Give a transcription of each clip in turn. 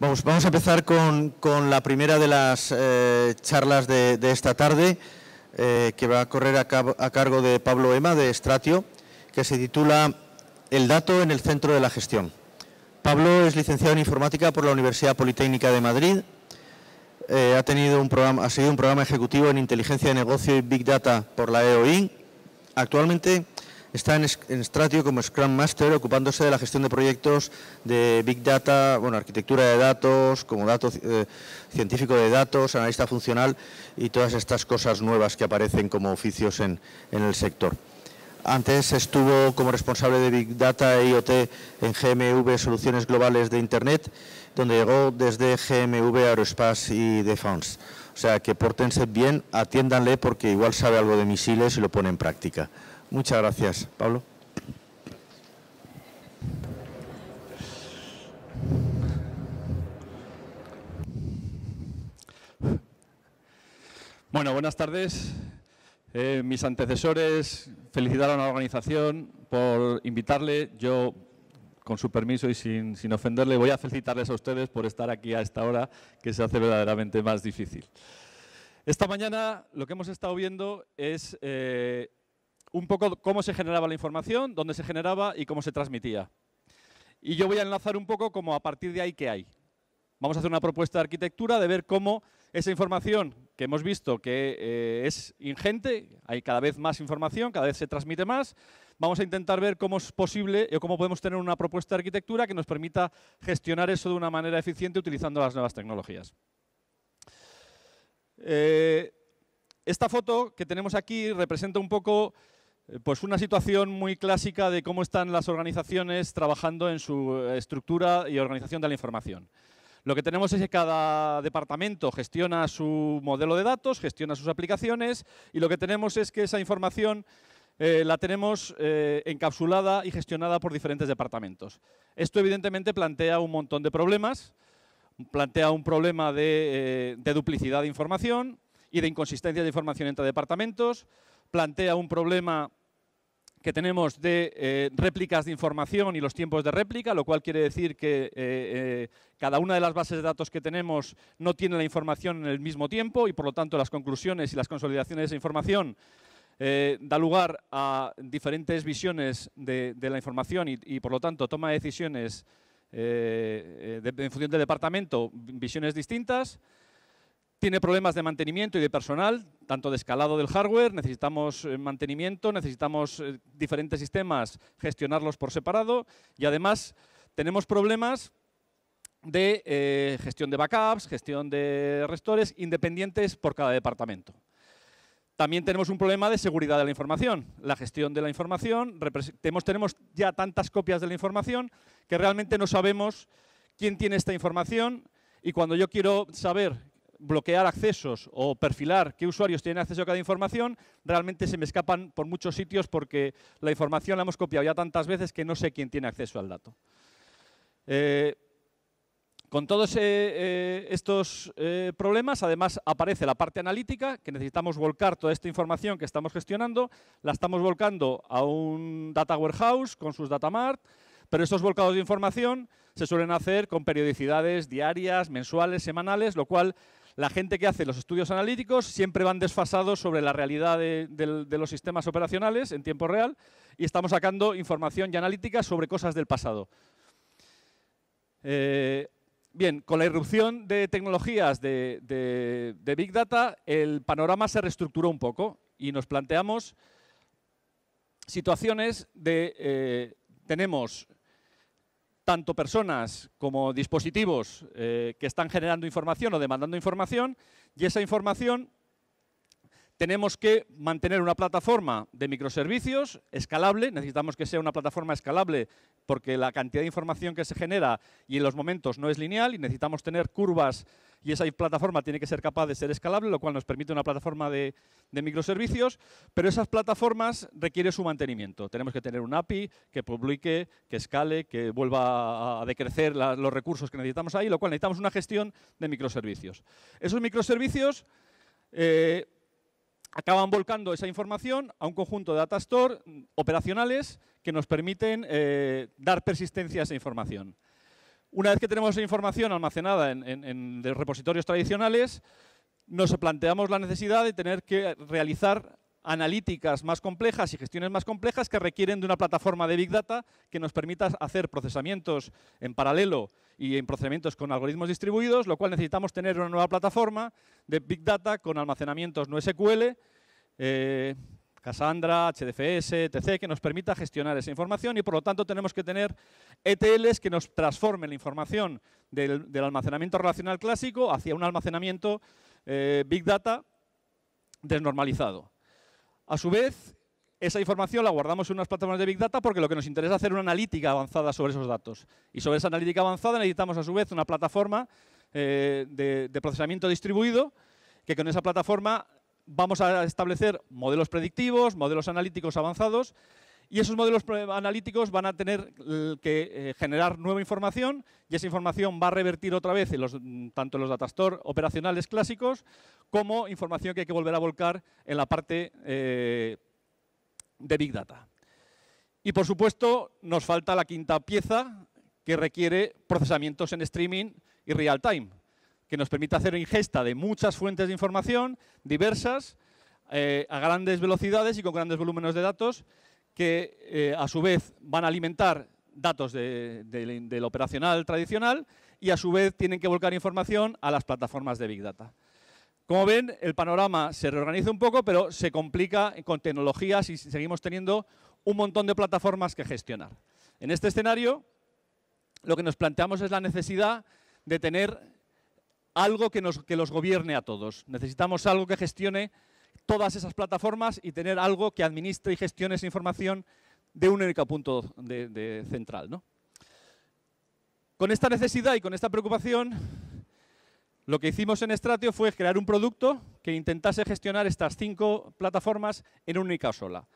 Vamos, a empezar con, la primera de las eh, charlas de, esta tarde, eh, que va a correr a, cargo de Pablo Ema, de Estratio, que se titula El dato en el centro de la gestión. Pablo es licenciado en informática por la Universidad Politécnica de Madrid. Eh, ha, tenido un programa, ha seguido un programa ejecutivo en inteligencia de negocio y Big Data por la EOI. Actualmente está en, Stratio como Scrum Master, ocupándose de la gestión de proyectos de Big Data, bueno, arquitectura de datos, como dato eh, científico de datos, analista funcional y todas estas cosas nuevas que aparecen como oficios en, el sector. Antes estuvo como responsable de Big Data e IoT en GMV Soluciones Globales de Internet, donde llegó desde GMV Aerospace y Defense. O sea, que portense bien, atiéndanle porque igual sabe algo de misiles y lo pone en práctica. Muchas gracias, Pablo. Bueno, buenas tardes. Eh, mis antecesores felicitaron a la organización por invitarle. Yo, con su permiso y sin, sin, ofenderle, voy a felicitarles a ustedes por estar aquí a esta hora que se hace verdaderamente más difícil. Esta mañana lo que hemos estado viendo es eh, un poco cómo se generaba la información, dónde se generaba y cómo se transmitía. Y yo voy a enlazar un poco como a partir de ahí qué hay. Vamos a hacer una propuesta de arquitectura de ver cómo esa información que hemos visto que eh, es ingente, hay cada vez más información, cada vez se transmite más, vamos a intentar ver cómo es posible o cómo podemos tener una propuesta de arquitectura que nos permita gestionar eso de una manera eficiente utilizando las nuevas tecnologías. Eh, esta foto que tenemos aquí representa un poco eh, pues una situación muy clásica de cómo están las organizaciones trabajando en su eh, estructura y organización de la información. Lo que tenemos es que cada departamento gestiona su modelo de datos, gestiona sus aplicaciones y lo que tenemos es que esa información eh, la tenemos encapsulada y gestionada por diferentes departamentos. Esto evidentemente plantea un montón de problemas, plantea un problema de, de duplicidad de información y de inconsistencia de información entre departamentos, plantea un problema tenemos de eh, réplicas de información y los tiempos de réplica, lo cual quiere decir que eh, eh, cada una de las bases de datos que tenemos no tiene la información en el mismo tiempo y por lo tanto las conclusiones y las consolidaciones de esa información da lugar a diferentes visiones de, la información y, por lo tanto toma decisiones en función del departamento, visiones distintas. Tiene problemas de mantenimiento y de personal, tanto de escalado del hardware, necesitamos eh, mantenimiento, necesitamos eh, diferentes sistemas, gestionarlos por separado y además tenemos problemas de eh, gestión de backups, gestión de restores independientes por cada departamento. También tenemos un problema de seguridad de la información. La gestión de la información, tenemos, ya tantas copias de la información que realmente no sabemos quién tiene esta información y cuando yo quiero saber bloquear accesos o perfilar qué usuarios tienen acceso a cada información, realmente se me escapan por muchos sitios porque la información la hemos copiado ya tantas veces que no sé quién tiene acceso al dato. Eh, con todos eh, eh, estos problemas, además aparece la parte analítica, que necesitamos volcar toda esta información que estamos gestionando, la estamos volcando a un data warehouse con sus data mart, pero estos volcados de información se suelen hacer con periodicidades diarias, mensuales, semanales, lo cual la gente que hace los estudios analíticos siempre van desfasados sobre la realidad de, los sistemas operacionales en tiempo real y estamos sacando información y analítica sobre cosas del pasado. Eh, bien, con la irrupción de tecnologías de, Big Data, el panorama se reestructuró un poco y nos planteamos situaciones de... Eh, tenemos tanto personas como dispositivos eh, que están generando información o demandando información y esa información tenemos que mantener una plataforma de microservicios escalable, necesitamos que sea una plataforma escalable porque la cantidad de información que se genera y en los momentos no es lineal y necesitamos tener curvas y esa plataforma tiene que ser capaz de ser escalable, lo cual nos permite una plataforma de, microservicios, pero esas plataformas requiere su mantenimiento. Tenemos que tener un API que publique, que escale, que vuelva a, decrecer los recursos que necesitamos ahí, lo cual necesitamos una gestión de microservicios. Esos microservicios... Eh, acaban volcando esa información a un conjunto de data store operacionales que nos permiten eh, dar persistencia a esa información. Una vez que tenemos esa información almacenada en, en repositorios tradicionales, nos planteamos la necesidad de tener que realizar analíticas más complejas y gestiones más complejas que requieren de una plataforma de Big Data que nos permita hacer procesamientos en paralelo y en procesamientos con algoritmos distribuidos, lo cual necesitamos tener una nueva plataforma de Big Data con almacenamientos no SQL, eh, Cassandra, HDFS, etc., que nos permita gestionar esa información y por lo tanto tenemos que tener ETLs que nos transformen la información del, almacenamiento relacional clásico hacia un almacenamiento eh, Big Data desnormalizado. A su vez, esa información la guardamos en unas plataformas de Big Data porque lo que nos interesa es hacer una analítica avanzada sobre esos datos. Y sobre esa analítica avanzada necesitamos a su vez una plataforma eh, de, procesamiento distribuido que con esa plataforma vamos a establecer modelos predictivos, modelos analíticos avanzados y esos modelos analíticos van a tener eh, que eh, generar nueva información y esa información va a revertir otra vez en los, mm, tanto en los datastore operacionales clásicos como información que hay que volver a volcar en la parte eh, de Big Data. Y por supuesto nos falta la quinta pieza que requiere procesamientos en streaming y real time, que nos permite hacer ingesta de muchas fuentes de información diversas a grandes velocidades y con grandes volúmenes de datos que eh, a su vez van a alimentar datos del operacional tradicional y a su vez tienen que volcar información a las plataformas de Big Data. Como ven, el panorama se reorganiza un poco, pero se complica con tecnologías y seguimos teniendo un montón de plataformas que gestionar. En este escenario, lo que nos planteamos es la necesidad de tener algo que, nos, que los gobierne a todos. Necesitamos algo que gestione todas esas plataformas y tener algo que administre y gestione esa información de un único punto de, central. Con esta necesidad y con esta preocupación, lo que hicimos en Estratio fue crear un producto que intentase gestionar estas cinco plataformas en una única sola.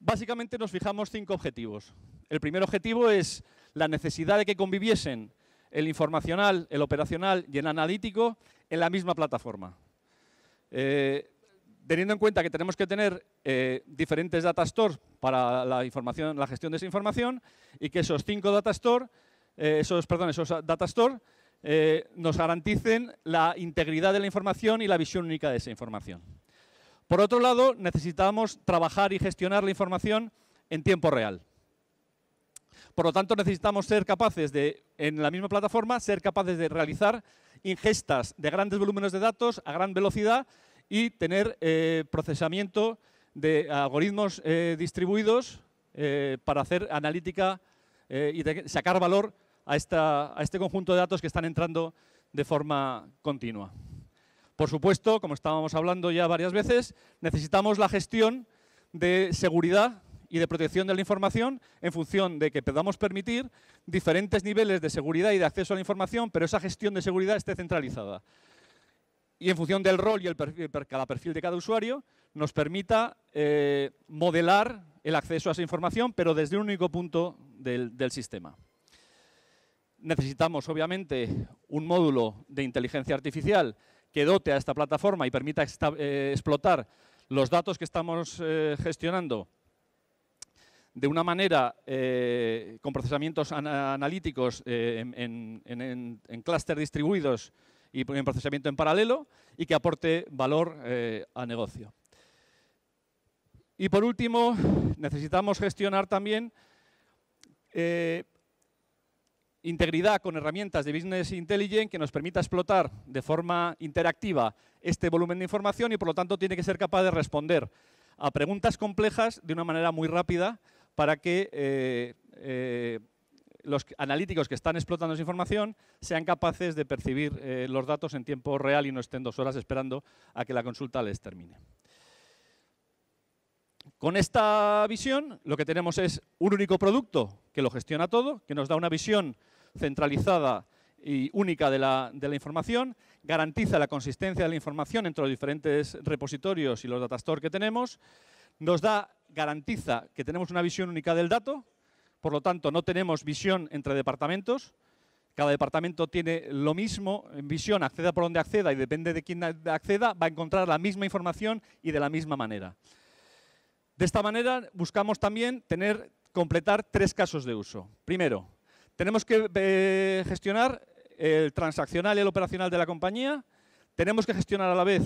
Básicamente nos fijamos cinco objetivos. El primer objetivo es la necesidad de que conviviesen el informacional, el operacional y el analítico en la misma plataforma. Eh, teniendo en cuenta que tenemos que tener eh, diferentes data stores para la, información, la gestión de esa información y que esos cinco data store, eh, esos, perdón, esos store nos garanticen la integridad de la información y la visión única de esa información. Por otro lado, necesitamos trabajar y gestionar la información en tiempo real. Por lo tanto, necesitamos ser capaces de, en la misma plataforma, ser capaces de realizar ingestas de grandes volúmenes de datos a gran velocidad y tener eh, procesamiento de algoritmos eh, distribuidos eh, para hacer analítica y sacar valor a, esta, a este conjunto de datos que están entrando de forma continua. Por supuesto, como estábamos hablando ya varias veces, necesitamos la gestión de seguridad y de protección de la información en función de que podamos permitir diferentes niveles de seguridad y de acceso a la información, pero esa gestión de seguridad esté centralizada. Y en función del rol y el perfil, cada perfil de cada usuario, nos permita eh, modelar el acceso a esa información, pero desde un único punto del, sistema. Necesitamos, obviamente, un módulo de inteligencia artificial que dote a esta plataforma y permita eh, explotar los datos que estamos eh, gestionando de una manera eh, con procesamientos analíticos eh, en, en, distribuidos y en procesamiento en paralelo y que aporte valor eh, a negocio. Y por último, necesitamos gestionar también integridad con herramientas de Business Intelligence que nos permita explotar de forma interactiva este volumen de información y por lo tanto tiene que ser capaz de responder a preguntas complejas de una manera muy rápida para que eh, eh, los analíticos que están explotando esa información sean capaces de percibir eh, los datos en tiempo real y no estén dos horas esperando a que la consulta les termine. Con esta visión lo que tenemos es un único producto que lo gestiona todo, que nos da una visión centralizada y única de la, información, garantiza la consistencia de la información entre los diferentes repositorios y los store que tenemos, nos da, garantiza que tenemos una visión única del dato, por lo tanto no tenemos visión entre departamentos, cada departamento tiene lo mismo en visión, acceda por donde acceda y depende de quién acceda, va a encontrar la misma información y de la misma manera. De esta manera buscamos también tener, completar tres casos de uso. Primero, tenemos que eh, gestionar el transaccional y el operacional de la compañía, tenemos que gestionar a la vez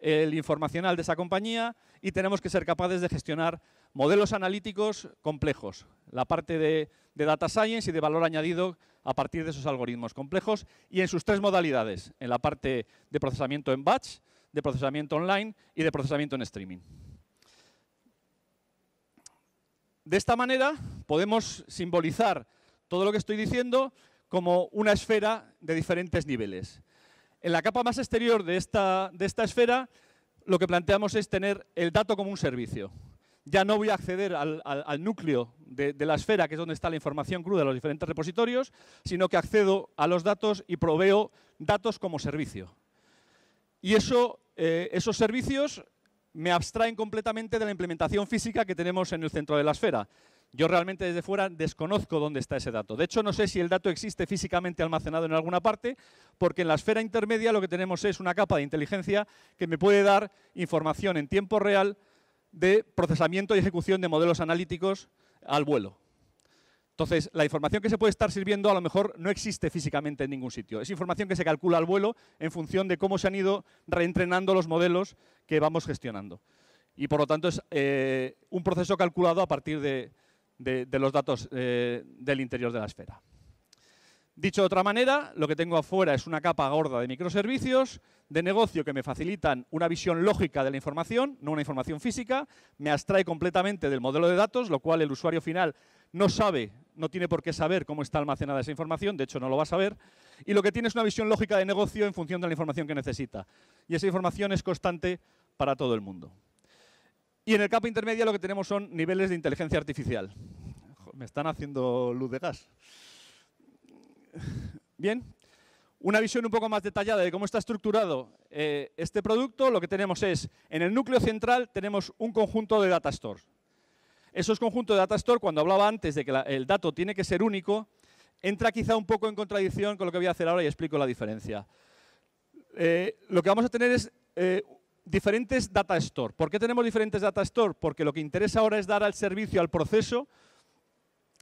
el informacional de esa compañía y tenemos que ser capaces de gestionar modelos analíticos complejos, la parte de, data science y de valor añadido a partir de esos algoritmos complejos y en sus tres modalidades, en la parte de procesamiento en batch, de procesamiento online y de procesamiento en streaming. De esta manera podemos simbolizar todo lo que estoy diciendo como una esfera de diferentes niveles. En la capa más exterior de esta, esfera, lo que planteamos es tener el dato como un servicio. Ya no voy a acceder al, núcleo de, la esfera, que es donde está la información cruda de los diferentes repositorios, sino que accedo a los datos y proveo datos como servicio. Y eh, esos servicios me abstraen completamente de la implementación física que tenemos en el centro de la esfera. Yo realmente desde fuera desconozco dónde está ese dato. De hecho, no sé si el dato existe físicamente almacenado en alguna parte, porque en la esfera intermedia lo que tenemos es una capa de inteligencia que me puede dar información en tiempo real de procesamiento y ejecución de modelos analíticos al vuelo. Entonces, la información que se puede estar sirviendo a lo mejor no existe físicamente en ningún sitio. Es información que se calcula al vuelo en función de cómo se han ido reentrenando los modelos que vamos gestionando. Y por lo tanto es eh, un proceso calculado a partir de, de, los datos eh, del interior de la esfera. Dicho de otra manera, lo que tengo afuera es una capa gorda de microservicios de negocio que me facilitan una visión lógica de la información, no una información física, me abstrae completamente del modelo de datos, lo cual el usuario final no sabe, no tiene por qué saber cómo está almacenada esa información, de hecho no lo va a saber, y lo que tiene es una visión lógica de negocio en función de la información que necesita. Y esa información es constante para todo el mundo. Y en el campo intermedio lo que tenemos son niveles de inteligencia artificial. Me están haciendo luz de gas. Bien, una visión un poco más detallada de cómo está estructurado eh, este producto, lo que tenemos es, en el núcleo central tenemos un conjunto de data stores. Esos conjuntos de data store, cuando hablaba antes de que el dato tiene que ser único, entra quizá un poco en contradicción con lo que voy a hacer ahora y explico la diferencia. Eh, lo que vamos a tener es eh, diferentes data store. ¿Por qué tenemos diferentes data store? Porque lo que interesa ahora es dar al servicio, al proceso,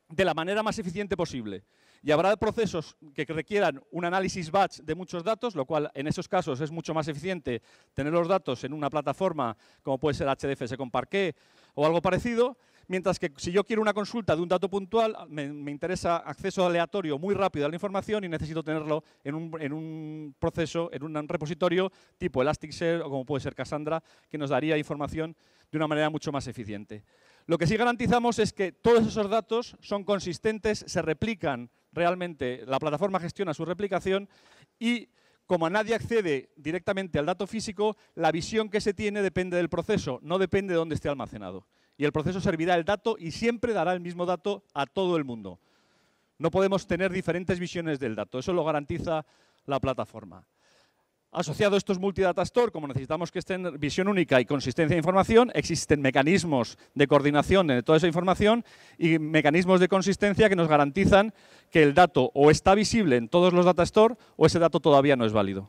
de la manera más eficiente posible. Y habrá procesos que requieran un análisis batch de muchos datos, lo cual en esos casos es mucho más eficiente tener los datos en una plataforma como puede ser HDFS con Parquet o algo parecido. Mientras que si yo quiero una consulta de un dato puntual, me, interesa acceso aleatorio muy rápido a la información y necesito tenerlo en un, en un proceso, en un repositorio tipo Elasticsearch o como puede ser Cassandra, que nos daría información de una manera mucho más eficiente. Lo que sí garantizamos es que todos esos datos son consistentes, se replican realmente, la plataforma gestiona su replicación y como a nadie accede directamente al dato físico, la visión que se tiene depende del proceso, no depende de dónde esté almacenado y el proceso servirá el dato y siempre dará el mismo dato a todo el mundo. No podemos tener diferentes visiones del dato, eso lo garantiza la plataforma. Asociado a estos multidata store, como necesitamos que estén visión única y consistencia de información, existen mecanismos de coordinación de toda esa información y mecanismos de consistencia que nos garantizan que el dato o está visible en todos los data store o ese dato todavía no es válido.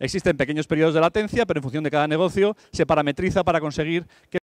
Existen pequeños periodos de latencia, pero en función de cada negocio se parametriza para conseguir que